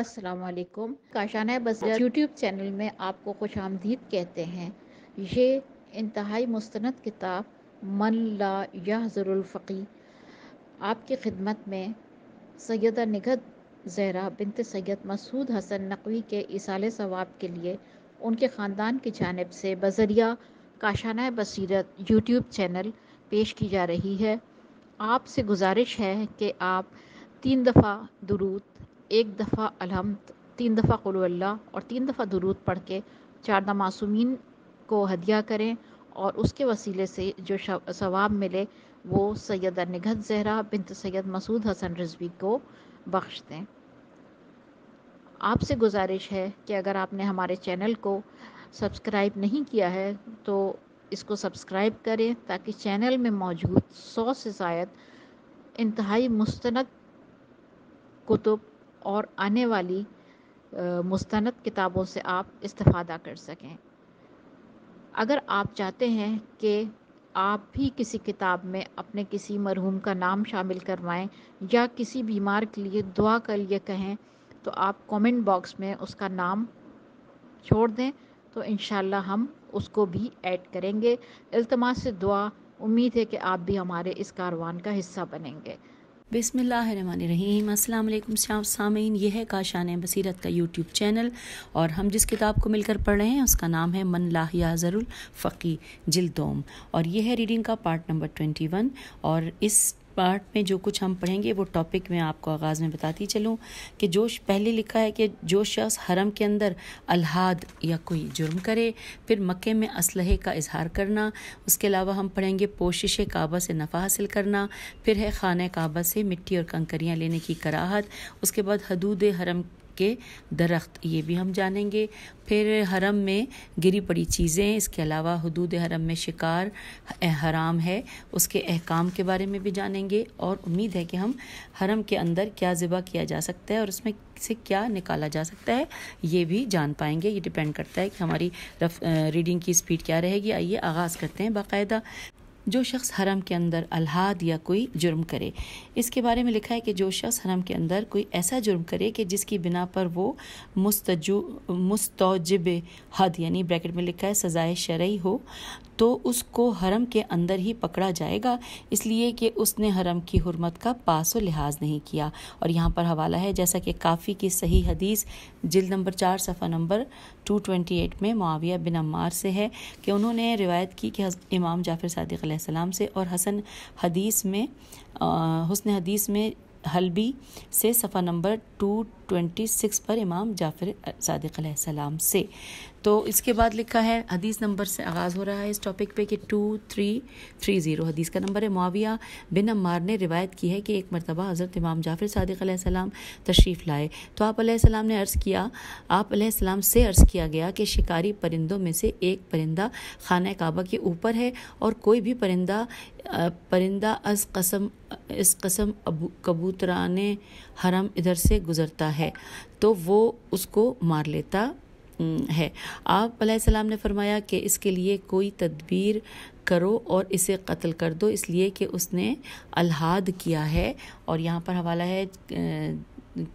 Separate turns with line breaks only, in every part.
असलकुम काशाना buzzer YouTube channel में आपको खुश आमदीद कहते हैं ये इंतहाई मुस्तंद किताब मन ला यहज़ुल्फ़ी आपकी खिदमत में सैदा निगत जहरा बिनत सैद मसूद हसन नकवी के इसाले सवाब के लिए उनके ख़ानदान की जानब से बजरिया काशाना बसीरत यूट्यूब चैनल पेश की जा रही है आपसे गुजारिश है कि आप तीन दफ़ा दुरूद एक दफ़ा अलहमद तीन दफ़ा कुल्ला और तीन दफ़ा दरूद पढ़ के चारदा मासूमिन को हदिया करें और उसके वसीले से जो सवाब मिले वो सैद निगत जहरा बिनत सैद मसूद हसन रजवी को बख्श दें आपसे गुजारिश है कि अगर आपने हमारे चैनल को सब्सक्राइब नहीं किया है तो इसको सब्सक्राइब करें ताकि चैनल में मौजूद सौ से शायद इंतहाई मुस्तनद कुतुब और आने वाली मुस्ंद किताबों से आप इस्तफ़ादा कर सकें अगर आप चाहते हैं कि आप भी किसी किताब में अपने किसी मरहूम का नाम शामिल करवाएं या किसी बीमार के लिए दुआ के लिए कहें तो आप कमेंट बॉक्स में उसका नाम छोड़ दें तो इन हम उसको भी ऐड करेंगे अल्तमास से दुआ उम्मीद है कि आप भी हमारे इस
कारवान का हिस्सा बनेंगे बिसमीम अल्लाम श्याम सामीन यह है काशान बसीरत का यूट्यूब चैनल और हम जिस किताब को मिलकर पढ़ रहे हैं उसका नाम है मन लाहियाज़रुल फ़की जिलदोम और यह है रीडिंग का पार्ट नंबर ट्वेंटी वन और इस पार्ट में जो कुछ हम पढ़ेंगे वो टॉपिक मैं आपको आगाज़ में बताती चलूँ कि जो पहले लिखा है कि जो शख्स हरम के अंदर अलहाद या कोई जुर्म करे फिर मक्के में असलहे का इजहार करना उसके अलावा हम पढ़ेंगे पोशिश काबा से नफ़ा हासिल करना फिर है खाना काबा से मिट्टी और कंकरियाँ लेने की कराहत उसके बाद हदूद हरम के दरख्त ये भी हम जानेंगे फिर हरम में गिरी पड़ी चीज़ें इसके अलावा हदूद हरम में शिकार हराम है उसके अहकाम के बारे में भी जानेंगे और उम्मीद है कि हम हरम के अंदर क्या ज़िबा किया जा सकता है और उसमें से क्या निकाला जा सकता है ये भी जान पाएंगे ये डिपेंड करता है कि हमारी रफ रीडिंग की स्पीड क्या रहेगी आइए आगाज़ करते हैं बाकायदा जो शख्स हरम के अंदर अलहद या कोई जुर्म करे इसके बारे में लिखा है कि जो शख्स हरम के अंदर कोई ऐसा जुर्म करे कि जिसकी बिना पर वो मुस्तजु मुस्तौजब हद यानी ब्रैकेट में लिखा है सजाए शरई हो तो उसको हरम के अंदर ही पकड़ा जाएगा इसलिए कि उसने हरम की हरमत का पास व लिहाज नहीं किया और यहाँ पर हवाला है जैसा कि काफ़ी की सही हदीस जिल नंबर चार सफ़ा नंबर 228 में मुआविया बिन अम्मार से है कि उन्होंने रिवायत की कि इमाम जाफ़िर सदक से और हसन हदीस में हसन हदीस में हलबी से सफ़ा नंबर 226 पर इमाम जाफ़िर सदक से तो इसके बाद लिखा है हदीस नंबर से आगाज़ हो रहा है इस टॉपिक पे कि टू थ्री थ्री ज़ीरो हदीस का नंबर है मुआविया बिन अम्मार ने रिवायत की है कि एक मरतबा हज़रत इमाम जाफिर सदक सलाम तशरीफ़ लाए तो आप सलाम ने अर्ज़ किया आप सलाम से अर्ज़ किया गया कि शिकारी परिंदों में से एक परिंदा खाना काबा के ऊपर है और कोई भी परिंदा परिंदा अस कसम इस कसम अबू कबूतरान हरम इधर से गुज़रता है तो वो उसको मार लेता है आप सलाम ने फरमाया कि इसके लिए कोई तदबीर करो और इसे कत्ल कर दो इसलिए कि उसने अलहद किया है और यहाँ पर हवाला है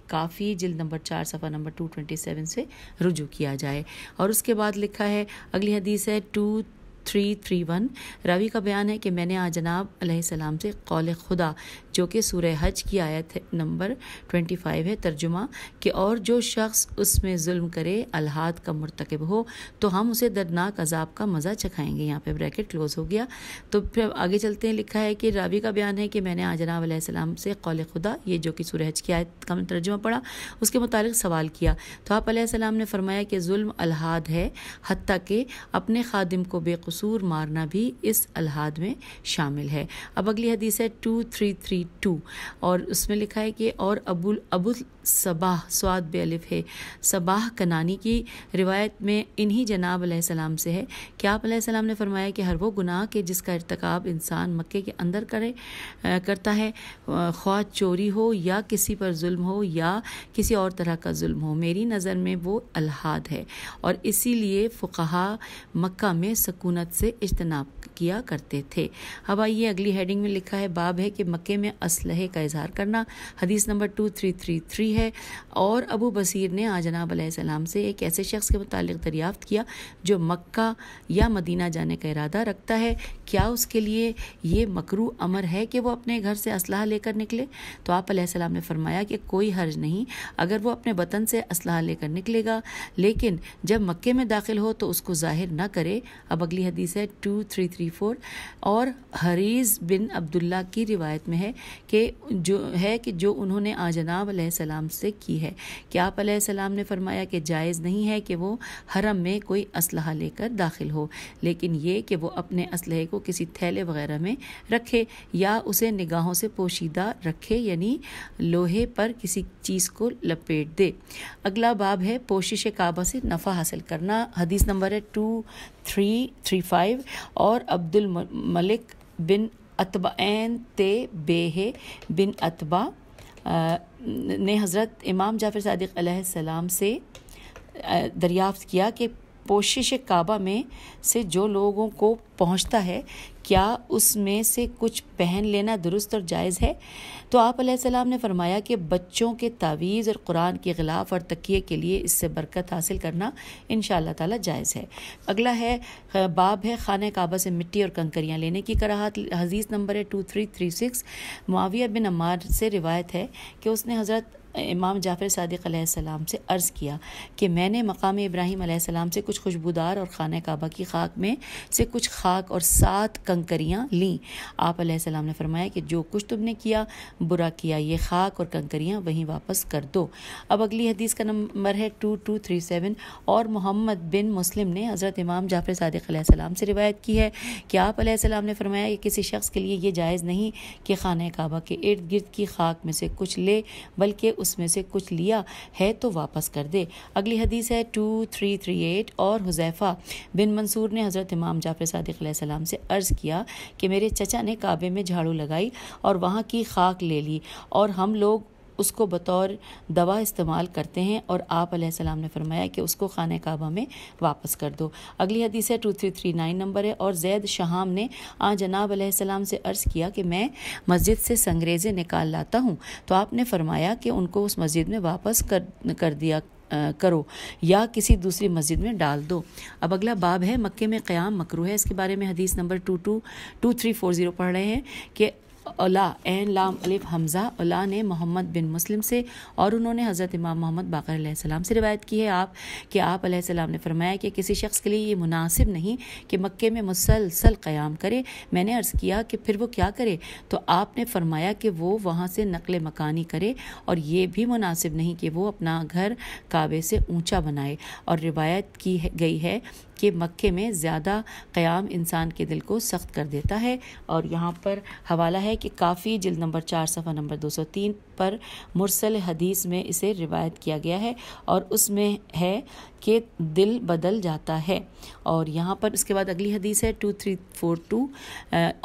काफ़ी जिल नंबर चार सफ़ा नंबर टू ट्वेंटी सेवन से रुजू किया जाए और उसके बाद लिखा है अगली हदीस है टू थ्री थ्री वन रावी का बयान है कि मैंने आज जनाब सलाम से कौल खुदा जो कि सूर हज की आयत नंबर ट्वेंटी फाइव है तर्जुमा कि और जो शख्स उसमें जुल्म करे अलहाद का मरतकब हो तो हम उसे दर्दनाक अजाब का मज़ा चखाएंगे यहाँ पे ब्रैकेट क्लोज हो गया तो फिर आगे चलते हैं लिखा है कि रावी का बयान है कि मैंने आज जनाब सलाम से कौल खुदा ये जो कि सूर हज की आयत का तर्जुमा पढ़ा उसके मुतालिक सवाल किया तो आप सलाम ने फरमाया कि जुल्म अलहाद है हती के अपने खादिम को बेकसूर सूर मारना भी इस अलहाद में शामिल है अब अगली हदीस है टू थ्री थ्री टू और उसमें लिखा है कि और अबुल अबुल सबाह स्वाद बेलिफ है सबाह कनानी की रिवायत में इन्हीं जनाब सलाम से है कि आप सलाम ने फरमाया कि हर वो गुनाह के जिसका इरतकब इंसान मक्के के अंदर करे आ, करता है ख्वाह चोरी हो या किसी पर जुल्म हो या किसी और तरह का जुल्म हो मेरी नज़र में वो अलहाद है और इसीलिए फ़ुकहा मक्का में सकूनत से इजतनाब किया करते थे अब आइए अगली हेडिंग में लिखा है बाब है कि मक्के में इसलहे का इजहार करना हदीस number two three three three है है और अबू बसीर ने आज जनाब सलाम से एक ऐसे शख्स के मुतल दरियाफ्त किया जो मक्का या मदीना जाने का इरादा रखता है क्या उसके लिए ये मकरू अमर है कि वो अपने घर से असलाह लेकर निकले तो आप सलाम ने फरमाया कि कोई हर्ज नहीं अगर वो अपने वतन से असलाह लेकर निकलेगा लेकिन जब मक्के में दाखिल हो तो उसको जाहिर ना करे अब अगली हदीस है टू थ्री थ्री फोर और हरीज बिन अब्दुल्ला की रिवायत में है कि जो है कि जो उन्होंने आजनाब सलाम से की है कि आप सलाम ने फरमाया कि जायज़ नहीं है कि वो हरम में कोई असलाह लेकर दाखिल हो लेकिन ये कि वो अपने असलहे को किसी थैले वगैरह में रखे या उसे निगाहों से पोशीदा रखे यानी लोहे पर किसी चीज़ को लपेट दे अगला बाब है पोशिश काबा से नफ़ा हासिल करना हदीस नंबर है टू थ्री थ्री फाइव और अब्दुल मलिक बिन अतबान ते बेहे बिन अतबा ने हज़रत इमाम जाफिर सदक से दरियाफ्त किया कि पोशिश काबा में से जो लोगों को पहुंचता है क्या उसमें से कुछ पहन लेना दुरुस्त और जायज़ है तो आप सलाम ने फरमाया कि बच्चों के तावीज़ और कुरान के ख़िलाफ़ और तकिए के लिए इससे बरकत हासिल करना इन ताला जायज़ है अगला है बाब है खान काबा से मिट्टी और कंकरियाँ लेने की कराहत हजीज़ नंबर है टू थ्री थ्री सिक्स मुआविया बिन अमार से रिवायत है कि उसने हज़रत इमाम जाफिर सदक सलाम से अर्ज़ किया कि मैंने मकाम इब्राहिम सलाम से कुछ खुशबूदार और खाना काबा की खाक में से कुछ खाक और सात कंकरियाँ लीं आप सलाम ने फरमाया कि जो कुछ तुमने किया बुरा किया ये खाक और कंकरियाँ वहीं वापस कर दो अब अगली हदीस का नंबर है टू टू थ्री सेवन और मोहम्मद बिन मुस्लिम ने हज़रत इमाम जाफिर सदक सलाम से रिवायत की है कि आप सलाम ने फरमाया कि किसी शख्स के लिए यह जायज़ नहीं कि खाना काबा के इर्द गिर्द की खाक में से कुछ ले बल्कि उसमें से कुछ लिया है तो वापस कर दे अगली हदीस है टू थ्री थ्री एट और हुजैफा बिन मंसूर ने हज़रत इमाम जाफर सदक से अर्ज़ किया कि मेरे चचा ने काबे में झाड़ू लगाई और वहाँ की खाक ले ली और हम लोग उसको बतौर दवा इस्तेमाल करते हैं और आप सलाम ने फरमाया कि उसको खान काबा में वापस कर दो अगली हदीस है two three three nine number है और जैद शहाम ने आ जनाब सलाम से अर्ज़ किया कि मैं मस्जिद से संग्रेज़े निकाल लाता हूँ तो आपने फरमाया कि उनको उस मस्जिद में वापस कर कर दिया करो या किसी दूसरी मस्जिद में डाल दो अब अगला बाब है मक्के में क़्याम मकरू है इसके बारे में हदीस number two two two three four zero पढ़ रहे हैं कि अला एन लाम अलिफ हमज़ा अला ने मोहम्मद बिन मुस्लिम से और उन्होंने हज़रत इमाम मोहम्मद बाकर सलाम से रिवायत की है आप कि आप सलाम ने फरमाया कि किसी शख्स के लिए ये मुनासिब नहीं कि मक्के में मुसलसल क़याम करे मैंने अर्ज़ किया कि फिर वो क्या करे तो आपने फरमाया कि वो वहाँ से नकल मकानी करे और ये भी मुनासिब नहीं कि वो अपना घर काबे से ऊँचा बनाए और रिवायत की गई है कि मक्के में ज़्यादा क़याम इंसान के दिल को सख्त कर देता है और यहाँ पर हवाला है कि काफ़ी जिल नंबर चार सफ़ा नंबर दो सौ तीन पर मुरसल हदीस में इसे रिवायत किया गया है और उसमें है कि दिल बदल जाता है और यहाँ पर उसके बाद अगली हदीस है टू थ्री फोर टू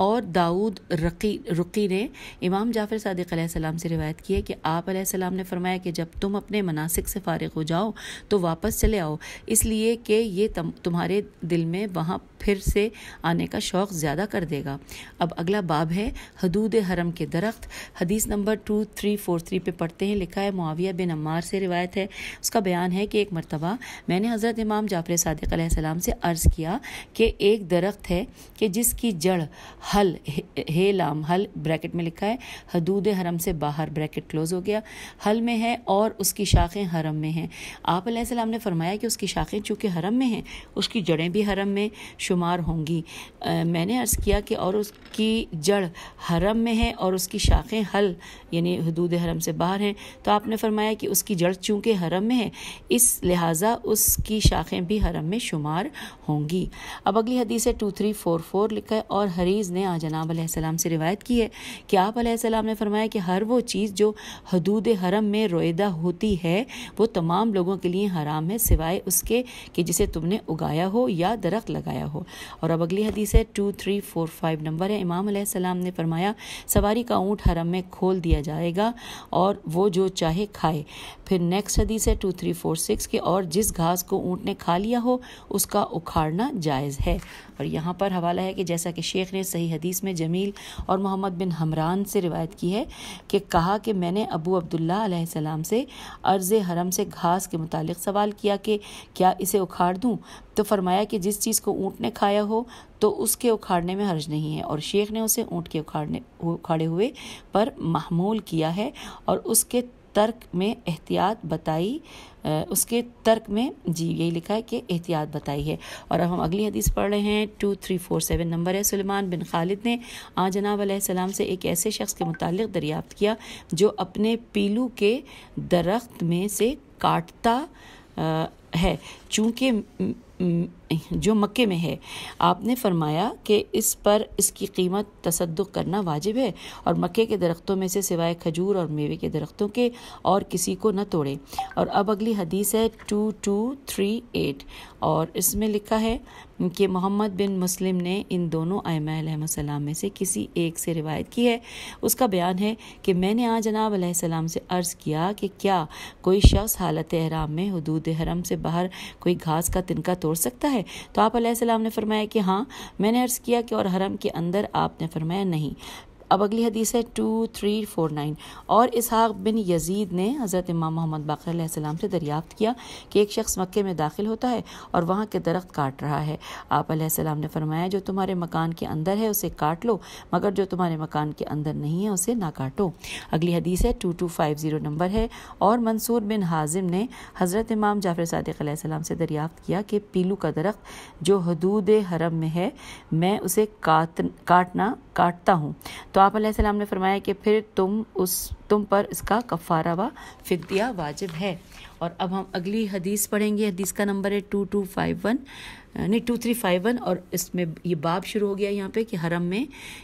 और दाऊद रकी रुकी ने इमाम जाफ़र सदक सलाम से रिवायत की है कि आप सलाम ने फरमाया कि जब तुम अपने मनासिक से फ़ारग हो जाओ तो वापस चले आओ इसलिए कि ये तुम्हारे दिल में वहाँ फिर से आने का शौक़ ज़्यादा कर देगा अब अगला बाब है हदूद हरम के दरख्त हदीस number two three four three पे पढ़ते हैं लिखा है मुआविया बिन अम्मार से रिवायत है उसका बयान है कि एक मरतबा मैंने हज़रत इमाम जाफर सदक़ाम से अर्ज़ किया कि एक दरख्त है कि जिसकी जड़ हल हे, हे लाम हल ब्रैकेट में लिखा है हदूद हरम से बाहर ब्रैकेट क्लोज़ हो गया हल में है और उसकी शाखें हरम में हैं आप सलाम ने फरमाया कि उसकी शाखें चूँकि हरम में हैं उसकी जड़ें भी हरम में शुमार होंगी आ, मैंने अर्ज़ किया कि और उसकी जड़ हरम में है और उसकी शाखें हल यानी हदूद हरम से बाहर हैं तो आपने फरमाया कि उसकी जड़ चूँकि हरम में है इस लिहाजा उसकी शाखें भी हरम में शुमार होंगी अब अगली हदीस है टू थ्री फोर फोर लिखा है और हरीज़ ने आज जनाब आसमाम से रिवायत की है कि आप आसमाम ने फरमाया कि हर वो चीज़ जो हदूद हरम में रोयदा होती है वो तमाम लोगों के लिए हराम है सिवाय उसके कि जिसे तुमने उगाया हो या दरख्त लगाया हो और अब अगली हदीस है two three four five number है इमाम ने फरमाया सवारी का ऊँट हरम में खोल दिया जाएगा और वो जो चाहे खाए फिर नेक्स्ट हदीस है टू थ्री फोर सिक्स के और जिस घास को ऊँट ने खा लिया हो उसका उखाड़ना जायज़ है और यहाँ पर हवाला है कि जैसा कि शेख ने सही हदीस में जमील और मोहम्मद बिन हमरान से रिवायत की है कि कहा कि मैंने अबू अब्दुल्ला से अर्ज़ हरम से घास के मुतालिक सवाल किया कि क्या इसे उखाड़ दूँ तो फरमाया कि जिस चीज़ को ऊँट ने खाया हो तो उसके उखाड़ने में हर्ज नहीं है और शेख ने उसे ऊँट के उखाड़ने उखाड़े हुए पर महमूल किया है और उसके तर्क में एहतियात बताई उसके तर्क में जी यही लिखा है कि एहतियात बताई है और अब हम अगली हदीस पढ़ रहे हैं two three four seven number है सलमान बिन खालिद ने आ जनाब सलाम से एक ऐसे शख्स के मुतालिक दरियाफ्त किया जो अपने पीलू के दरख्त में से काटता है चूँकि 嗯。जो मक्के में है आपने फरमाया कि इस पर इसकी कीमत तसद करना वाजिब है और मक्के के दरख्तों में से सिवाय खजूर और मेवे के दरख्तों के और किसी को न तोड़े और अब अगली हदीस है टू टू थ्री एट और इसमें लिखा है कि मोहम्मद बिन मुस्लिम ने इन दोनों आयमा में से किसी एक से रिवायत की है उसका बयान है कि मैंने आज जनाब सलाम से अर्ज़ किया कि क्या कोई शख्स हालत एहराम में हदूद हरम से बाहर कोई घास का तिनका तोड़ सकता है तो आप ने फरमाया कि हाँ मैंने अर्ज़ किया कि और हरम के अंदर आपने फरमाया नहीं अब अगली हदीस है टू थ्री फोर नाइन और इसहाक बिन यजीद ने हज़रत इमाम मोहम्मद बाकर से दरियाफ़्त किया कि एक शख्स मक्के में दाखिल होता है और वहाँ के दरख्त काट रहा है आप सलाम ने फरमाया जो तुम्हारे मकान के अंदर है उसे काट लो मगर जो तुम्हारे मकान के अंदर नहीं है उसे ना काटो अगली हदीस है two two five zero number है और मंसूर बिन हाजिम ने हज़रत इमाम जाफर सदक से दरियाफ़्त किया कि पीलू का दरख्त जो हदूद हरम में है मैं उसे काट काटना काटता हूँ तो आप सलाम ने फरमाया कि फिर तुम उस तुम पर इसका कफ़ारा व फ़िदिया वाजिब है और अब हम अगली हदीस पढ़ेंगे हदीस का नंबर है टू टू फाइव वन नहीं टू थ्री फाइव वन और इसमें ये बाब शुरू हो गया यहाँ पे कि हरम में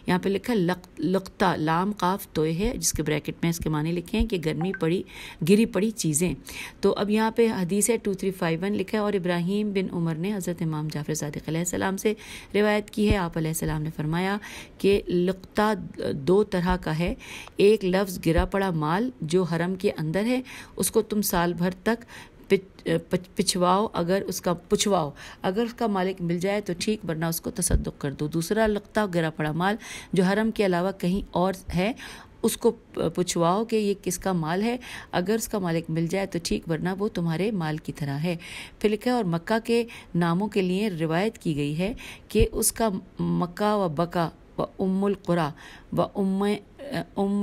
यहाँ पे लिखा लक लकता लाम काफ तोय है जिसके ब्रैकेट में इसके माने लिखे हैं कि गर्मी पड़ी गिरी पड़ी चीज़ें तो अब यहाँ पे हदीस है टू थ्री फाइव वन लिखा है और इब्राहिम बिन उमर ने हज़रत इमाम जाफर सदक़ से रिवायत की है आप सलाम ने फरमाया कि लकता दो तरह का है एक लफ्ज़ गिरा पड़ा माल जो हरम के अंदर है उसको तुम साल भर तक पिछवाओ अगर उसका पुछवाओ अगर उसका मालिक मिल जाए तो ठीक वरना उसको तसदुक कर दो दूसरा लगता गिरा पड़ा माल जो हरम के अलावा कहीं और है उसको पूछवाओ कि ये किसका माल है अगर उसका मालिक मिल जाए तो ठीक वरना वो तुम्हारे माल की तरह है फिलका और मक्का के नामों के लिए रिवायत की गई है कि उसका मक्का व बका व उम्मुल कुरा व उम उम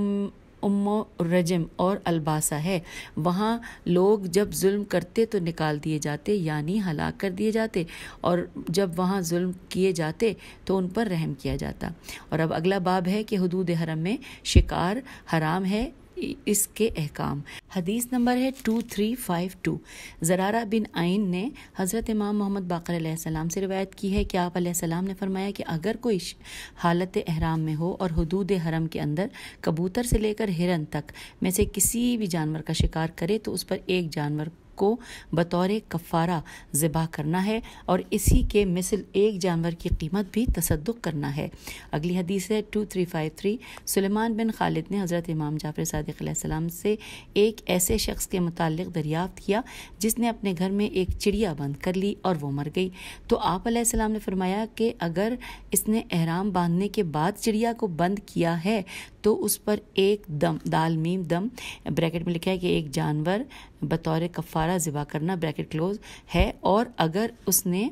उम्म रजम और अलबासा है वहाँ लोग जब जुल्म करते तो निकाल दिए जाते यानी हलाक कर दिए जाते और जब वहाँ जुल्म किए जाते तो उन पर रहम किया जाता और अब अगला बाब है कि हदूद हरम में शिकार हराम है इसके अहकाम हदीस नंबर है two three five two Zurara bin Ayan ने हज़रत इमाम मोहम्मद बाकर सलाम से रिवायत की है कि आप सलाम ने फरमाया कि अगर कोई हालत अहराम में हो और हदूद हरम के अंदर कबूतर से लेकर हिरन तक में से किसी भी जानवर का शिकार करे तो उस पर एक जानवर को बतौर कफ़ारा ज़िबा करना है और इसी के मिसल एक जानवर की कीमत भी तसदुक करना है अगली हदीस है two three five three Sulaiman bin Khalid ने हज़रत इमाम जाफर सदक़म से एक ऐसे शख्स के मुतालिक दरियाफ़्त किया जिसने अपने घर में एक चिड़िया बंद कर ली और वो मर गई तो आप ने फरमाया कि अगर इसने अहराम बांधने के बाद चिड़िया को बंद किया है तो उस पर एक दम दाल मीम दम ब्रैकेट में लिखा है कि एक जानवर बतौर कफ़ारा ज़िबा करना ब्रैकेट क्लोज है और अगर उसने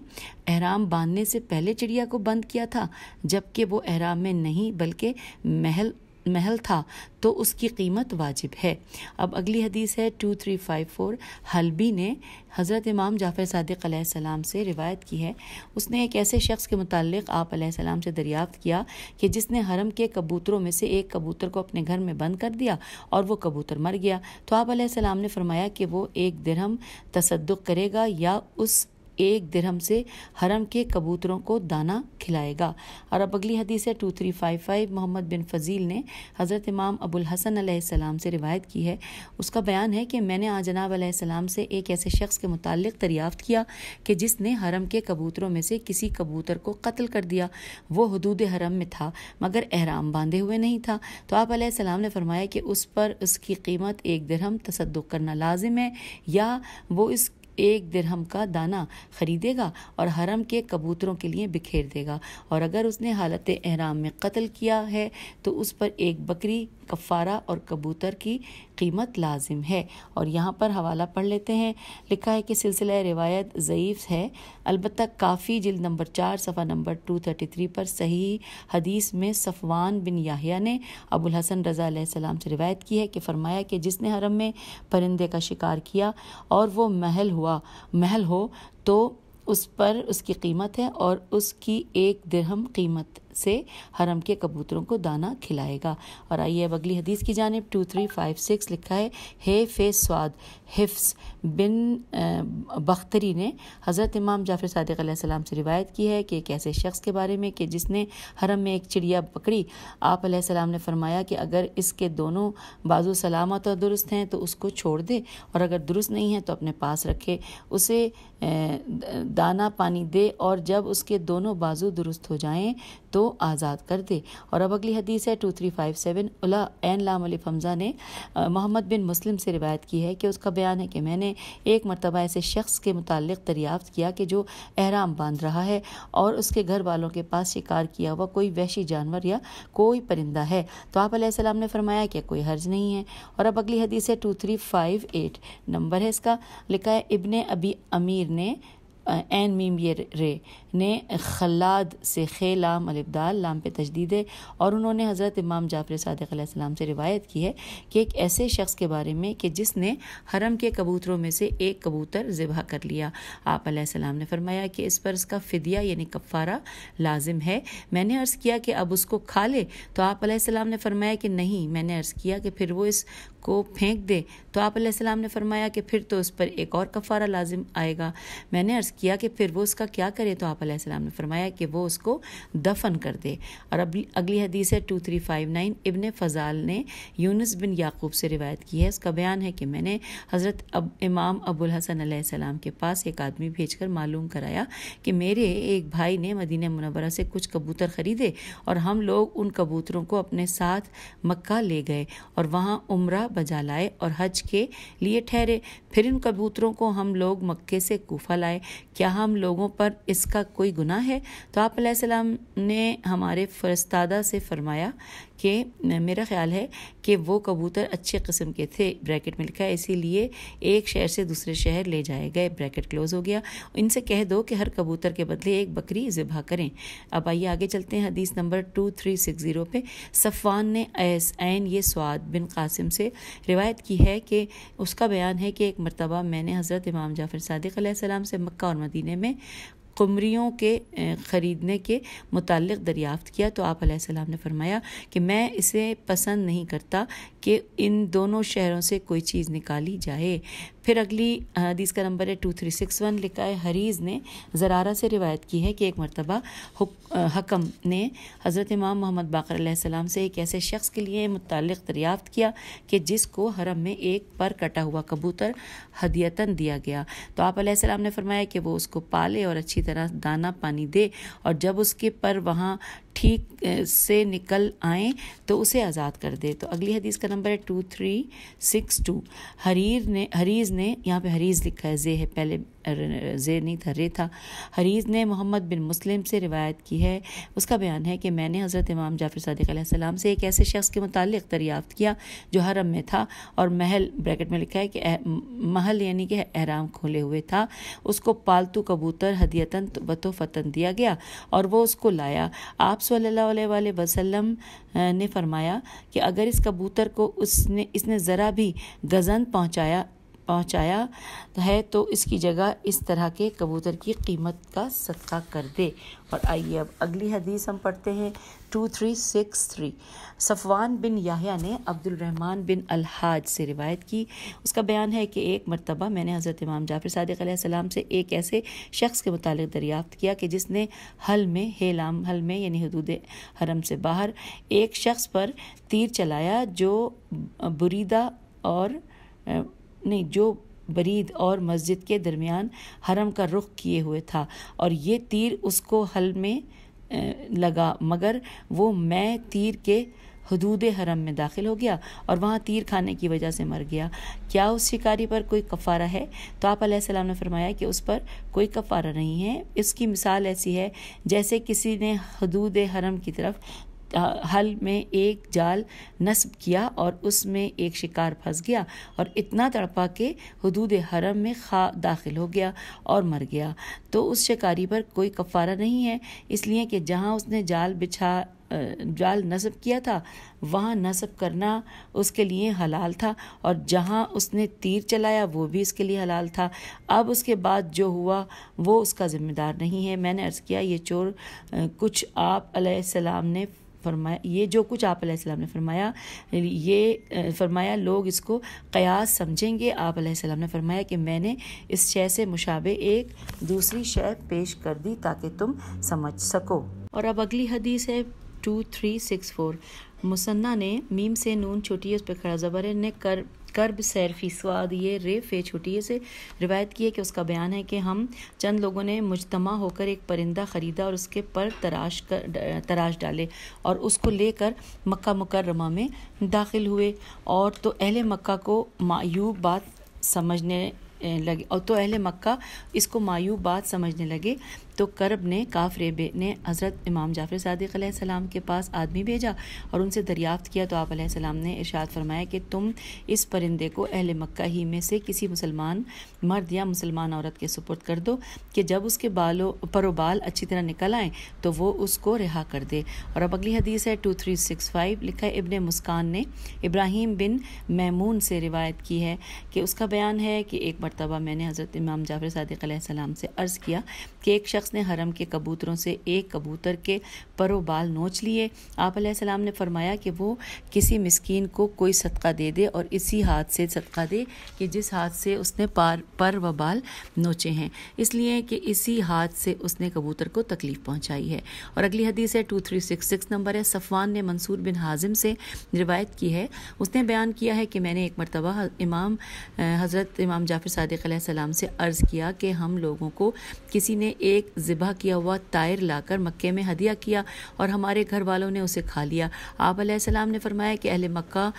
अहराम बांधने से पहले चिड़िया को बंद किया था जबकि वो अहराम में नहीं बल्कि महल महल था तो उसकी कीमत वाजिब है अब अगली हदीस है two three five four Halabi ने हज़रत इमाम जाफ़र सदक सलाम से रिवायत की है उसने एक ऐसे शख्स के मुतालिक आप सलाम से दरियाफ़त किया कि जिसने हरम के कबूतरों में से एक कबूतर को अपने घर में बंद कर दिया और वह कबूतर मर गया तो आप ने फरमाया कि वो एक दरहम तसद करेगा या उस एक दिरहम से हरम के कबूतरों को दाना खिलाएगा और अब अगली हदीस है two three five five Muhammad bin Fuzail ने हज़रत इमाम अबुल हसन सलाम से रिवायत की है उसका बयान है कि मैंने आज जनाब सलाम से एक ऐसे शख्स के मुतालिक दरियाफ़त किया कि जिसने हरम के कबूतरों में से किसी कबूतर को कत्ल कर दिया वो हदूद हरम में था मगर अहराम बांधे हुए नहीं था तो आप सलाम ने फरमाया कि उस पर उसकी कीमत एक दिरहम तसद्दुक करना लाजिम है या वो इस एक दिरहम का दाना खरीदेगा और हरम के कबूतरों के लिए बिखेर देगा और अगर उसने हालत अहराम में कत्ल किया है तो उस पर एक बकरी कफ़ारा और कबूतर की कीमत लाजिम है और यहाँ पर हवाला पढ़ लेते हैं लिखा है कि सिलसिला रिवायत ज़यीफ़ है अलबत् काफ़ी जिल नंबर चार सफ़ा नंबर टू थर्टी थ्री पर सही हदीस में सफ़वान बिन याहिया ने अबुल हसन रज़ा सलाम से रिवायत की है कि फ़रमाया कि जिसने हरम में परिंदे का शिकार किया और वो महल हुआ महल हो तो उस पर उसकी कीमत है और उसकी एक दरहम कीमत से हरम के कबूतरों को दाना खिलाएगा और आइए अब अगली हदीस की जानब टू थ्री फाइव सिक्स लिखा है हे फे स्वाद हिफ्स बिन बख्तरी ने हज़रत इमाम जाफ़र सदक सलाम से रिवायत की है कि एक ऐसे शख्स के बारे में कि जिसने हरम में एक चिड़िया पकड़ी आप सलाम ने फरमाया कि अगर इसके दोनों बाजू सलामत और दुरुस्त हैं तो उसको छोड़ दे और अगर दुरुस्त नहीं है तो अपने पास रखे उसे दाना पानी दे और जब उसके दोनों बाजू दुरुस्त हो जाएं तो आज़ाद कर दे और अब अगली हदीस है टू थ्री फाइव सेवन उला एन लाम फमज़ा ने मोहम्मद बिन मुस्लिम से रिवायत की है कि उसका बयान है कि मैंने एक मरतबा ऐसे शख्स के मुतल दरियाफ़्त किया कि जो अहराम बांध रहा है और उसके घर वालों के पास शिकार किया हुआ कोई वैशी जानवर या कोई परिंदा है तो आप ने फरमाया कि कोई हर्ज नहीं है और अब अगली हदीस है two three five eight number है इसका लिखा है इबन अबी अमीर ने एन मीम ये रे ने खलाद से खे लाम अलिबदाल लाम पे तजदीद है और उन्होंने हज़रत इमाम जाफ़र सदक़्लाम से रिवायत की है कि एक ऐसे शख्स के बारे में कि जिसने हरम के कबूतरों में से एक कबूतर ज़िबा कर लिया आप ने फरमाया कि इस पर उसका फ़िदिया यानी कफ़ारा लाजिम है मैंने अर्ज़ किया कि अब उसको खा ले तो आप ने फरमाया कि नहीं मैंने अर्ज़ किया कि फिर वो इस को फेंक दे तो आप सलाम ने फरमाया कि फिर तो उस पर एक और कफ़ारा लाजिम आएगा मैंने अर्ज़ किया कि फिर वो उसका क्या करे तो आप सल्लल्लाहु ने फरमाया कि वो उसको दफन कर दे और अब अगली हदीस है two three five nine Ibn Fazal ने यूनस बिन याकूब से रिवायत की है उसका बयान है कि मैंने हज़रत अब इमाम अबुल हसन सलाम के पास एक आदमी भेजकर मालूम कराया कि मेरे एक भाई ने मदीना मुनवरा से कुछ कबूतर ख़रीदे और हम लोग उन कबूतरों को अपने साथ मक्का ले गए और वहाँ उम्र बजा लाए और हज के लिए ठहरे फिर इन कबूतरों को हम लोग मक्के से कोफा लाए क्या हम लोगों पर इसका कोई गुनाह है तो आप सलाम ने हमारे फरस्तादा से फरमाया कि मेरा ख्याल है कि वो कबूतर अच्छे कस्म के थे ब्रैकेट में लिखा है इसीलिए एक शहर से दूसरे शहर ले जाए गए ब्रैकेट क्लोज हो गया इनसे कह दो कि हर कबूतर के बदले एक बकरी ज़िबा करें अब आइए आगे चलते हैं हदीस number two three six zero पे सफ़ान ने ऐस एन ये स्वाद बिन कासिम से रिवायत की है कि उसका बयान है कि एक मरतबा मैंने हज़रत इमाम जाफ़र सदक सलाम से मक्का और मदीने में कुमरीों के ख़रीदने के मुतल दरियाफ़्त किया तो आप ने फरमाया कि मैं इसे पसंद नहीं करता कि इन दोनों शहरों से कोई चीज़ निकाली जाए फिर अगली हदीस का नंबर है टू थ्री सिक्स वन लिखा है हरीज़ ने ज़रारा से रिवायत की है कि एक मरतबा हकम ने हज़रत इमाम मोहम्मद बाकर सलाम से एक ऐसे शख्स के लिए मुतल दरियाफ़त किया कि जिसको हरम में एक पर कटा हुआ कबूतर हदियतन दिया गया तो आप सलाम ने फरमाया कि वो उसको पाले और अच्छी तरह दाना पानी दे और जब उसके पर वहाँ ठीक से निकल आए तो उसे आज़ाद कर दे तो अगली हदीस का नंबर है टू थ्री सिक्स टू हरीर ने हरीज ने यहाँ पे हरीज लिखा है जे है पहले जेर नहीं था रे था हरीज ने मोहम्मद बिन मुस्लिम से रिवायत की है उसका बयान है कि मैंने हज़रत इमाम जाफ़िर सदक सलाम से एक ऐसे शख्स के मुतालिक दरियाफ़्त किया जो हरम में था और महल ब्रैकेट में लिखा है कि महल यानी कि अहराम खोले हुए था उसको पालतू कबूतर हदियतन बतो फतन दिया गया और वह उसको लाया आप सल्ला अलैहि ने फरमाया कि अगर इस कबूतर को उसने इसने ज़रा भी गजन पहुँचाया पहुंचाया है तो इसकी जगह इस तरह के कबूतर की कीमत का सदका कर दे और आइए अब अगली हदीस हम पढ़ते हैं two three six three Safwan bin Yahya ने रहमान बिन अलहाज से रिवायत की उसका बयान है कि एक मरतबा मैंने हज़रत इमाम जाफ़िर सदक से एक ऐसे शख्स के मुतालिक दरियाफ़त किया कि जिसने हल में हेलाम हल में यानी हदूद हरम से बाहर एक शख्स पर तीर चलाया जो बुरीदा और ने जो बरीद और मस्जिद के दरमियान हरम का रुख किए हुए था और ये तीर उसको हल में लगा मगर वो मैं तीर के हदूद हरम में दाखिल हो गया और वहाँ तीर खाने की वजह से मर गया क्या उस शिकारी पर कोई कफ़ारा है तो आप सलाम ने फरमाया कि उस पर कोई कफ़ारा नहीं है इसकी मिसाल ऐसी है जैसे किसी ने हदूद हरम की तरफ हल में एक जाल नस्ब किया और उसमें एक शिकार फंस गया और इतना तड़पा के हदूद हरम में खा दाखिल हो गया और मर गया तो उस शिकारी पर कोई कफ़ारा नहीं है इसलिए कि जहाँ उसने जाल बिछा जाल नस्ब किया था वहाँ नस्ब करना उसके लिए हलाल था और जहाँ उसने तीर चलाया वो भी इसके लिए हलाल था अब उसके बाद जो हुआ वो उसका ज़िम्मेदार नहीं है मैंने अर्ज़ किया ये चोर कुछ आप सलाम ने फरमाया ये जो कुछ आप सलाम ने फरमाया ये फरमाया लोग इसको कयास समझेंगे आप सलाम ने फरमाया कि मैंने इस शय से मुशाबे एक दूसरी शय पेश कर दी ताकि तुम समझ सको और अब अगली हदीस है two three six four Musanna ने मीम से नून छोटी उस पर खड़ा ज़बर ने कर कर्ब सैर फीसवाद ये रे फे छुटिए से रिवायत की है कि उसका बयान है कि हम चंद लोगों ने मुजतमा होकर एक परिंदा ख़रीदा और उसके पर तराश कर तराश डाले और उसको लेकर मक्का मुकरमा में दाखिल हुए और तो अहल मक्का को मायूब बात समझने लगे और तो अहले मक्का इसको मायूब बात समझने लगे तो करब ने काफ़रे बे ने हज़रत इमाम जाफ़र सदक सलाम के पास आदमी भेजा और उनसे दरियाफ़त किया तो आप सलाम ने इरशाद फरमाया कि तुम इस परिंदे को अहल मक्का ही में से किसी मुसलमान मर्द या मुसलमान औरत के सुपुर्द कर दो कि जब उसके बालों पर बाल अच्छी तरह निकल आएँ तो वो उसको रिहा कर दे और अब अगली हदीस है टू थ्री सिक्स फाइव लिखा है इबन मुस्कान ने इब्राहिम बिन मैमून से रिवायत की है कि उसका बयान है कि एक मरतबा मैंने हज़रत इमाम जाफ़र सदक से अर्ज़ किया कि एक शख्स शख्स ने हरम के कबूतरों से एक कबूतर के परो बाल नोच लिए आप सलाम ने फरमाया कि वो किसी मिसकीन को कोई सदका दे दे और इसी हाथ से सदका दे कि जिस हाथ से उसने पार पर व बाल नोचे हैं इसलिए कि इसी हाथ से उसने कबूतर को तकलीफ पहुंचाई है और अगली हदीस है two three six six number है सफ़वान ने मंसूर बिन हाजिम से रिवायत की है उसने बयान किया है कि मैंने एक मरतबा इमाम हज़रत इमाम जाफ़िर सदक सलाम से अर्ज़ किया कि हम लोगों को किसी ने एक ज़िबा किया हुआ तायर लाकर मक्के में हदिया किया और हमारे घर वालों ने उसे खा लिया आप सलाम ने फरमाया कि अहले मक्का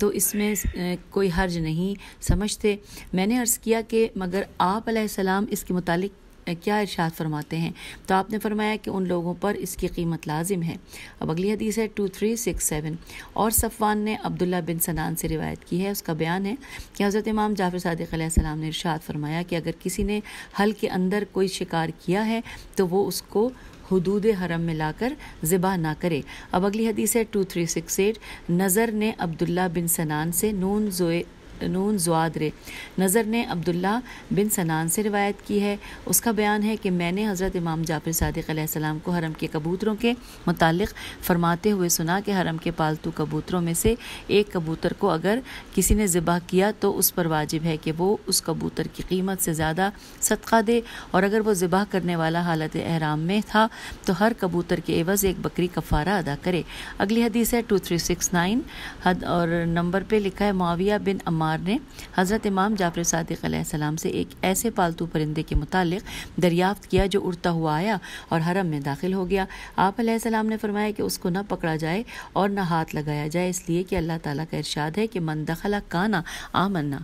तो इसमें कोई हर्ज नहीं समझते मैंने अर्ज़ किया कि मगर आप सलाम इसके मुतालिक क्या इरशाद फरमाते हैं तो आपने फरमाया कि उन लोगों पर इसकी कीमत लाजिम है अब अगली हदीस है टू थ्री सिक्स सेवन और सफ़वान ने अब्दुल्ला बिन सनान से रिवायत की है उसका बयान है कि हज़रत इमाम जाफर सदक ने इरशाद फरमाया कि अगर किसी ने हल के अंदर कोई शिकार किया है तो वो उसको हदूद हरम में लाकर ज़िबा ना करे अब अगली हदीस है टू थ्री सिक्स एट नज़र ने अब्दुल्ला बिन सनान से नून जोए नून जुआदरे नज़र ने अब्दुल्ला बिन सनान से रिवायत की है उसका बयान है कि मैंने हज़रत इमाम जाफिर सदक को हरम के कबूतरों के मतलब फरमाते हुए सुना कि हरम के पालतू कबूतरों में से एक कबूतर को अगर किसी ने ज़िबा किया तो उस पर वाजिब है कि वो उस कबूतर की कीमत से ज़्यादा सदका दे और अगर वह ज़िबा करने वाला हालत अहराम में था तो हर कबूतर के एवज़ एक बकरी कफ़ारा अदा करे अगली हदीस है टू थ्री सिक्स नाइन हद और नंबर पर लिखा है माविया बिन अमार अम्मार ने हज़रत इमाम जाफ़र सदक़ से एक ऐसे पालतू परिंदे के मुतालिक दरियाफ़त किया जो उड़ता हुआ आया और हरम में दाखिल हो गया आप ने फरमाया कि उसको न पकड़ा जाए और न हाथ लगाया जाए इसलिए कि अल्लाह ताला का इरशाद है कि मन दखला काना आमन्ना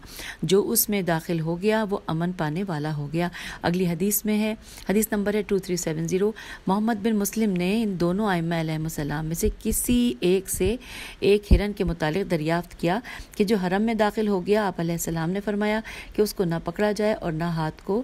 जो उसमें दाखिल हो गया वो अमन पाने वाला हो गया अगली हदीस में है हदीस नंबर है two three seven zero Muhammad bin Muslim ने इन दोनों आयमासम में से किसी एक से एक हिरन के मुतालिक दरियाफ़त किया कि जो हरम में दाखिल हो हो गया आप सलाम ने फरमाया कि उसको ना पकड़ा जाए और ना हाथ को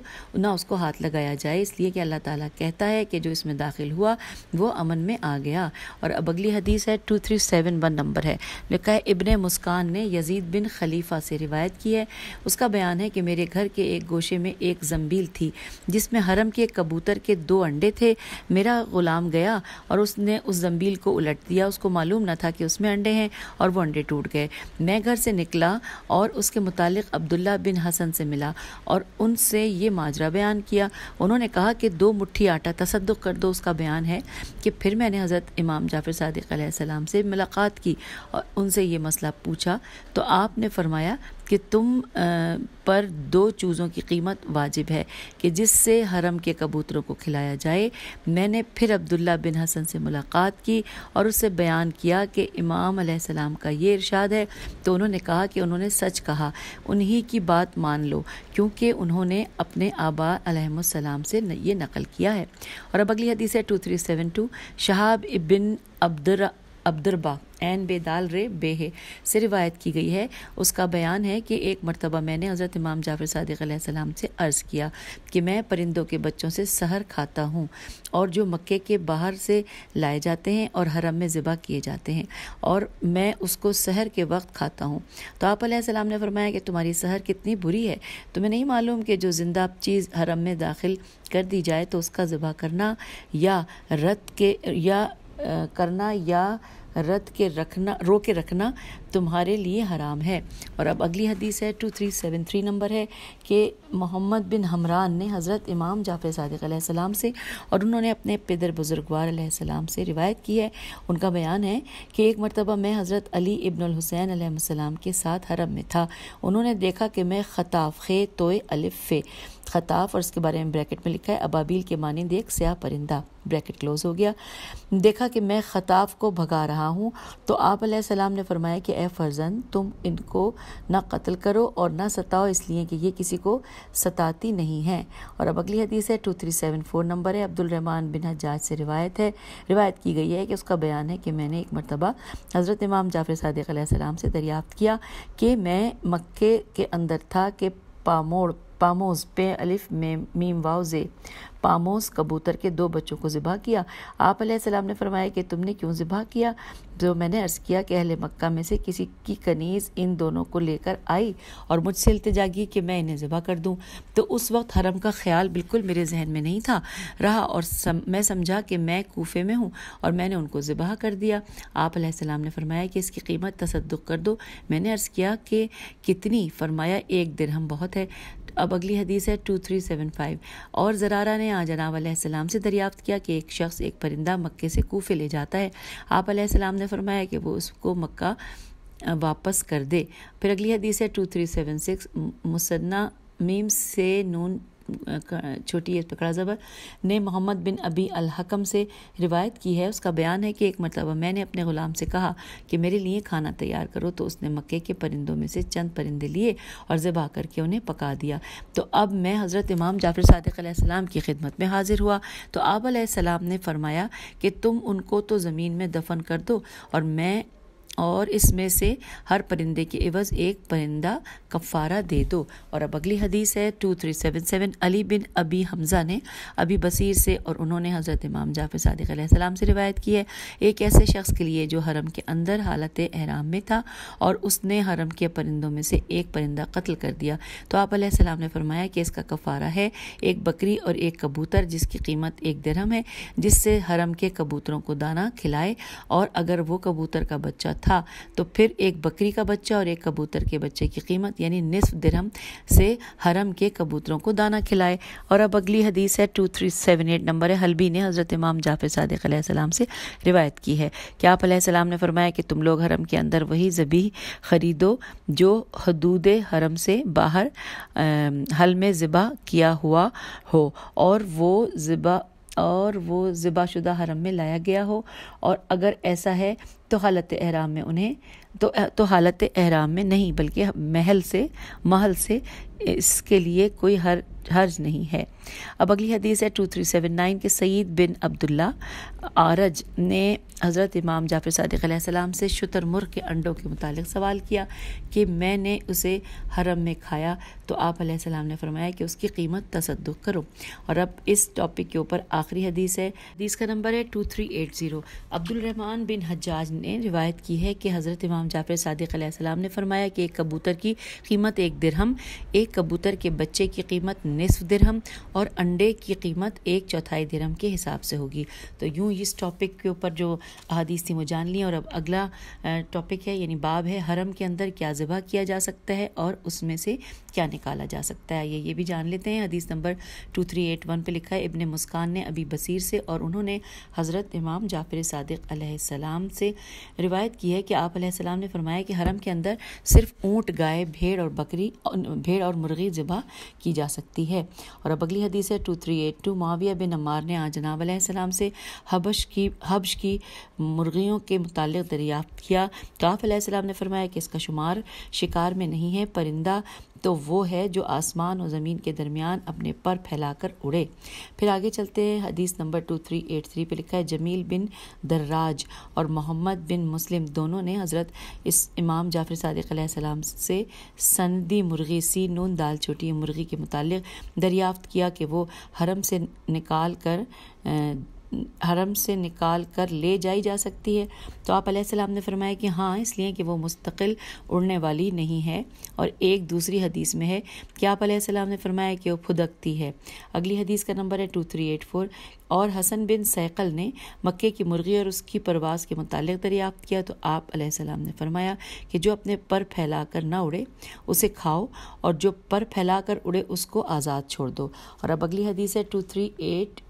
ना उसको हाथ लगाया जाए इसलिए कि अल्लाह ताला कहता है कि जो इसमें दाखिल हुआ वो अमन में आ गया और अब अगली हदीस है two three seven one number है लिखा है इबन मुस्कान ने यजीद बिन खलीफा से रिवायत की है उसका बयान है कि मेरे घर के एक गोशे में एक जम्बील थी जिसमें हरम के कबूतर के दो अंडे थे मेरा गुलाम गया और उसने उस जम्बील को उलट दिया उसको मालूम न था कि उसमें अंडे हैं और वो अंडे टूट गए मैं घर से निकला और और उसके मुतालिक अब्दुल्ला बिन हसन से मिला और उनसे ये माजरा बयान किया उन्होंने कहा कि दो मुट्ठी आटा तसदुक कर दो उसका बयान है कि फिर मैंने हज़रत इमाम जाफ़िर सदक से मुलाकात की और उनसे ये मसला पूछा तो आपने फरमाया कि तुम पर दो चूज़ों की कीमत वाजिब है कि जिससे हरम के कबूतरों को खिलाया जाए मैंने फिर अब्दुल्ला बिन हसन से मुलाकात की और उससे बयान किया कि इमाम अलैहिस्सलाम का ये इरशाद है तो उन्होंने कहा कि उन्होंने सच कहा उन्हीं की बात मान लो क्योंकि उन्होंने अपने आबा सलाम से ये नकल किया है और अब अगली हदीस है टू थ्री सेवन टू शहाब इबिन अब्दुर अब्दरबा एन बेदाल रे बेहे से रिवायत की गई है उसका बयान है कि एक मरतबा मैंने हज़रत इमाम जाफर सदक सलाम से अर्ज़ किया कि मैं परिंदों के बच्चों से सहर खाता हूँ और जो मक्के के बाहर से लाए जाते हैं और हरम में ज़िबा किए जाते हैं और मैं उसको सहर के वक्त खाता हूँ तो आप सलाम ने फरमाया कि तुम्हारी सहर कितनी बुरी है तुम्हें नहीं मालूम कि जो ज़िंदा चीज़ हरम में दाखिल कर दी जाए तो उसका ज़िबा करना या रत के या करना या रथ के रखना रो के रखना तुम्हारे लिए हराम है और अब अगली हदीस है two three seven three number है कि मोहम्मद बिन हमरान ने हज़रत इमाम जाफ़र सदक़ाम से और उन्होंने अपने पिदर बुज़ुर्गवार सलाम से रिवायत की है उनका बयान है कि एक मरतबा मैं हज़रत अली इबन हुसैन के साथ हरम में था उन्होंने देखा कि मैं ख़े तोय अलिफ़ खताफ और इसके बारे में ब्रैकेट में लिखा है अबाबील के मानंद एक स्याह परिंदा ब्रैकेट क्लोज हो गया देखा कि मैं खताफ को भगा रहा हूँ तो आप सलाम ने फरमाया कि ए फर्जन तुम इनको ना कत्ल करो और ना सताओ इसलिए कि ये किसी को सताती नहीं है और अब अगली हदीस है two three seven four number है अब्दुलरहमान बिन हजाज से रिवायत है रिवायत की गई है कि उसका बयान है कि मैंने एक मरतबा हज़रत इमाम जाफर सदक से दरियाफ़्त किया कि मैं मक्के के अंदर था कि पामोड़ पामोस पे अलिफ में मीम वावज़े पामोस कबूतर के दो बच्चों को ज़िबा किया आप सलाम ने फरमाया कि तुमने क्यों ज़िबा किया जो मैंने अर्ज़ किया कि अहले मक्का में से किसी की कनीज़ इन दोनों को लेकर आई और मुझसे इल्तजा की कि मैं इन्हें ज़िबा कर दूँ तो उस वक्त हरम का ख्याल बिल्कुल मेरे जहन में नहीं था रहा और सम, मैं समझा कि मैं कोफे में हूँ और मैंने उनको ज़िबा कर दिया आप सलाम ने फरमाया कि इसकी कीमत तसद्दुक कर दो मैंने अर्ज़ किया कि कितनी फरमाया एक दिन हम बहुत है अब अगली हदीस है टू थ्री सेवन फाइव और जरारा ने आज जनाब आसमाम से दरियाफ्त किया कि एक शख्स एक परिंदा मक्के से कोफे ले जाता है आप आसमाम ने फरमाया कि वो उसको मक्का वापस कर दे फिर अगली हदीस है two three seven six Musanna मीम से नून छोटी पकड़ा ज़बर ने मोहम्मद बिन अबी अल हकम से रिवायत की है उसका बयान है कि एक मतलब मैंने अपने ग़ुलाम से कहा कि मेरे लिए खाना तैयार करो तो उसने मक्के के परिंदों में से चंद परिंदे लिए और ज़बा करके उन्हें पका दिया तो अब मैं हज़रत इमाम जाफर सदक़ की खिदमत में हाजिर हुआ तो आप ने फरमाया कि तुम उनको तो ज़मीन में दफन कर दो और मैं और इसमें से हर परिंदे के एवज एक परिंदा कफ़ारा दे दो और अब अगली हदीस है two three seven seven Ali bin Abi Hamza ने अबी बसीर से और उन्होंने हज़रत इमाम जाफर सदक से रिवायत की है एक ऐसे शख्स के लिए जो हरम के अंदर हालत अहराम में था और उसने हरम के परिंदों में से एक परिंदा कत्ल कर दिया तो आप सलाम ने फरमाया कि इसका कफ़ारा है एक बकरी और एक कबूतर जिसकी कीमत एक दरहम है जिससे हरम के कबूतरों को दाना खिलाए और अगर वो कबूतर का बच्चा था तो फिर एक बकरी का बच्चा और एक कबूतर के बच्चे की कीमत यानी निसफ दिरहम से हरम के कबूतरों को दाना खिलाए और अब अगली हदीस है two three seven eight number है हलबी ने हज़रत इमाम जाफ़िर सदक से रिवायत की है कि आप सलाम ने फरमाया कि तुम लोग हरम के अंदर वही जबी ख़रीदो जो हदूद हरम से बाहर हल में ज़िबा किया हुआ हो और वो ज़िबा और वो ज़िबाशुदा हरम में लाया गया हो और अगर ऐसा है तो हालत एहराम में उन्हें तो तो हालत एहराम में नहीं बल्कि महल से महल से इसके लिए कोई हर हर्ज नहीं है अब अगली हदीस है टू थ्री सेवन नाइन के सईद बिन अब्दुल्ला आरज ने हज़रत इमाम जाफ़र सदक़म से शुतर मुर्ग के अंडों के मुतालिक सवाल किया कि मैंने उसे हरम में खाया तो आप सलाम ने फरमाया कि उसकी कीमत तसद करो और अब इस टॉपिक के ऊपर आखिरी हदीस है हदीस का नंबर है two three eight zero Abdul Rahman bin Hajjaj ने रिवायत की है कि हज़रत इमाम जाफ़र सदक़म ने फरमाया कि एक कबूतर की कीमत एक दिरहम एक एक कबूतर के बच्चे की कीमत निसफ दरहम और अंडे की कीमत एक चौथाई दरहम के हिसाब से होगी तो यूँ इस टॉपिक के ऊपर जो अदीस थी वो जान ली और अब अगला टॉपिक है यानी बाब है हरम के अंदर क्या ज़बह किया जा सकता है और उसमें से क्या निकाला जा सकता है ये ये भी जान लेते हैं हदीस number two three eight one पर लिखा है इबन मुस्कान ने अभी बसीर से और उन्होंने हज़रत इमाम जाफिर सदक से रिवायत की है कि आप ने फरमाया कि हरम के अंदर सिर्फ ऊँट गाय भेड़ और बकरी भेड़ और और मुर्गी ज़िबा की जा सकती है और अब अगली हदीस है two three eight two Muawiya bin Ammar ने आज जनाब सलाम से हबश की हबश की मुर्गियों के मुतल दरियाफ्त किया काफ़ सलाम ने फरमाया कि इसका शुमार शिकार में नहीं है परिंदा तो वो है जो आसमान और ज़मीन के दरमियान अपने पर फैलाकर उड़े फिर आगे चलते हैं हदीस number two three eight three पर लिखा है जमील बिन दर्राज और मोहम्मद बिन मुस्लिम दोनों ने हज़रत इस इमाम जाफर सदक से सनदी मुर्गी सी नून दाल छोटी मुर्गी के मुतल दरियाफ्त किया कि वो हरम से निकाल कर हरम से निकाल कर ले जाई जा सकती है तो आप सलाम ने फरमाया कि हाँ इसलिए कि वो मुस्तकिल उड़ने वाली नहीं है और एक दूसरी हदीस में है कि आप सलाम ने फरमाया कि वो फुदकती है अगली हदीस का नंबर है टू थ्री एट फोर और हसन बिन सैकल ने मक्के की मुर्गी और उसकी परवास के मुतालिक दरियाफ़्त किया तो आप सलाम ने फरमाया कि जो अपने पर फैला कर ना उड़े उसे खाओ और जो पर फैला कर उड़े उसको आज़ाद छोड़ दो और अब अगली हदीस है two three eight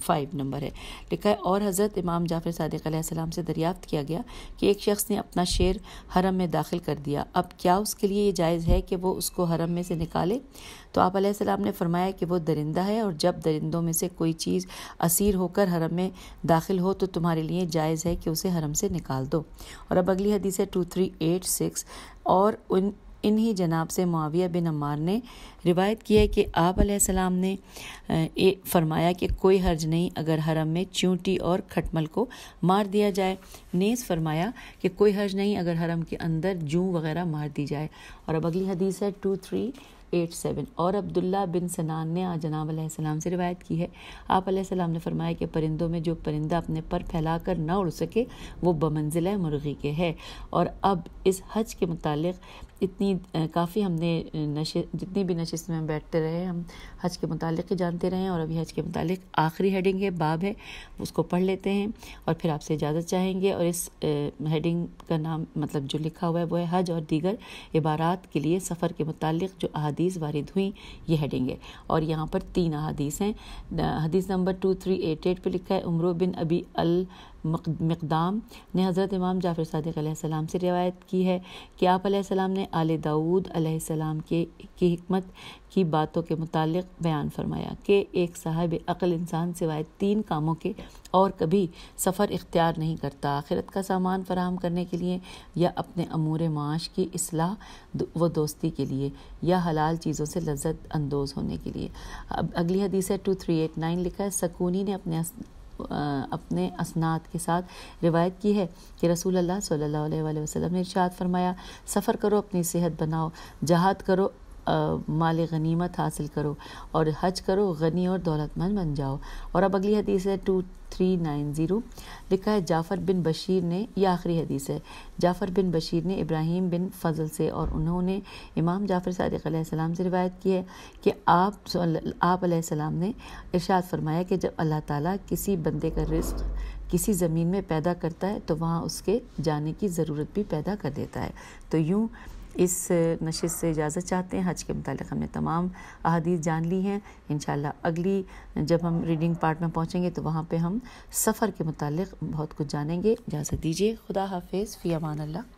five number है लिखा है और हज़रत इमाम जाफ़र सदक़ाम से दरियाफ़त किया गया कि एक शख्स ने अपना शेर हरम में दाखिल कर दिया अब क्या उसके लिए ये जायज़ है कि वो उसको हरम में से निकाले तो आप सलाम ने फरमाया कि वो दरिंदा है और जब दरिंदों में से कोई चीज़ असीर होकर हरम में दाखिल हो तो तुम्हारे लिए जायज़ है कि उसे हरम से निकाल दो और अब अगली हदीस है टू थ्री एट सिक्स और उन इन्हीं जनाब से मुआविया बिन अम्मार ने रिवायत की है कि आप सलाम ने ए, फरमाया कि कोई हर्ज नहीं अगर हरम में चूंटी और खटमल को मार दिया जाए नेस फरमाया कि कोई हर्ज नहीं अगर हरम के अंदर जूं वगैरह मार दी जाए और अब अगली हदीस है टू थ्री एट सेवन और अब्दुल्ला बिन सनान ने आज जनाब सलाम से रिवायत की है आप सलाम ने फरमाया कि परिंदों में जो परिंदा अपने पर फैला कर ना उड़ सके वो बमंजिल मुर्गी के है और अब इस हज के मुतालिक इतनी काफ़ी हमने नशे जितनी भी नशे में हम बैठते रहे हम हज के मतलब जानते रहे और अभी हज के मतलब आखिरी हेडिंग है बाब है उसको पढ़ लेते हैं और फिर आपसे इजाज़त चाहेंगे और इस हेडिंग का नाम मतलब जो लिखा हुआ है वो है हज और दीगर इबारात के लिए सफ़र के मतलब जो अहादीस वारद हुई ये हेडिंग है और यहाँ पर तीन अदीस हैं हदीस number two three eight eight पर लिखा है उम्र बिन अबी अल मकदाम ने हज़रत इमाम जाफ़िर सदक़ से रिवायत की है कि आप सलाम ने आल दाऊद सलाम के की हमत की बातों के मुतालिक बयान फरमाया कि एक साहब अकल इंसान सिवाय तीन कामों के और कभी सफ़र इख्तियार नहीं करता आखिरत का सामान फराहम करने के लिए या अपने अमूर माश की असलाह व दोस्ती के लिए या हलाल चीज़ों से लज्जत अंदोज़ होने के लिए अब अगली हदीस है टू थ्री एट नाइन लिखा है सकूनी ने अपने अपने असनाद के साथ रिवायत की है कि रसूल अल्लाह सल्लल्लाहु अलैहि वसल्लम ने इरशाद फरमाया सफ़र करो अपनी सेहत बनाओ जहाद करो माल गनीमत हासिल करो और हज करो गनी और दौलतमंद बन जाओ और अब अगली हदीस है टू थ्री नाइन ज़ीरो लिखा है जाफ़र बिन बशीर ने यह आखिरी हदीस है जाफ़र बिन बशीर ने इब्राहिम बिन फजल से और उन्होंने इमाम जाफ़र सदक से रिवायत की है कि आप आप ने इरशाद फरमाया कि जब अल्लाह ताला किसी बंदे का रिस्क किसी ज़मीन में पैदा करता है तो वहाँ उसके जाने की ज़रूरत भी पैदा कर देता है तो यूँ इस नशे से इजाज़त चाहते हैं हज के मतलब हमने तमाम अहदीत जान ली हैं इन अगली जब हम रीडिंग पार्ट में पहुँचेंगे तो वहाँ पर हम सफ़र के मतलब बहुत कुछ जानेंगे इजाज़त दीजिए खुदा हाफिज़ फ़ी अमान अल्लाह